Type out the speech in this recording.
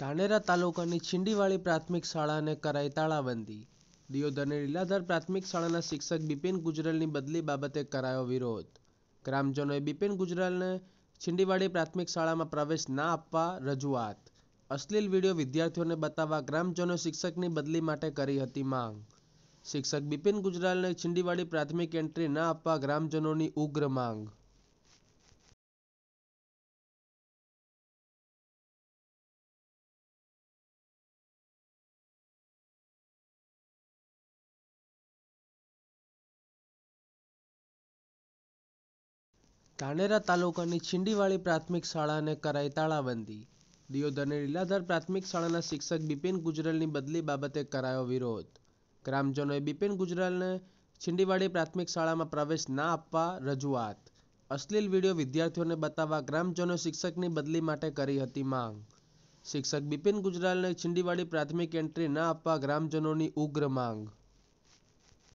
ધાનેરા તાલુકાની છીંડીવાળી પ્રાથમિક શાળાને કરાઈ તાળાબંધી દિયોદરની લીલાધાર પ્રાથમિક શાળાના શિક્ષક બિપિન ગુજરાલની બદલી બાબતે કરાયો વિરોધ ગ્રામજનોએ બિપિન ગુજરાલને છીંડીવાડી પ્રાથમિક શાળામાં પ્રવેશ ના આપવા રજૂઆત અશ્લીલ વિડીયો વિદ્યાર્થીઓને બતાવવા ગ્રામજનો શિક્ષકની બદલી માટે કરી હતી માંગ શિક્ષક બિપિન ગુજરાલને છીંડીવાડી પ્રાથમિક એન્ટ્રી ના આપવા ગ્રામજનોની ઉગ્ર માંગ ધાનેરા તાલુકાની છીંડીવાળી પ્રાથમિક શાળાને કરાઈ તાળાબંધી દિયોદરની લીલાધર પ્રાથમિક શાળાના શિક્ષક બિપિન ગુજરાલની બદલી બાબતે કરાયો વિરોધ ગ્રામજનોએ બિપિન ગુજરાલને છીંડીવાડી પ્રાથમિક શાળામાં પ્રવેશ ના આપવા રજૂઆત અશ્લીલ વિડીયો વિદ્યાર્થીઓને બતાવવા ગ્રામજનો શિક્ષકની બદલી માટે કરી હતી માંગ શિક્ષક બિપિન ગુજરાલને છીંડીવાડી પ્રાથમિક એન્ટ્રી ના આપવા ગ્રામજનોની ઉગ્ર માંગ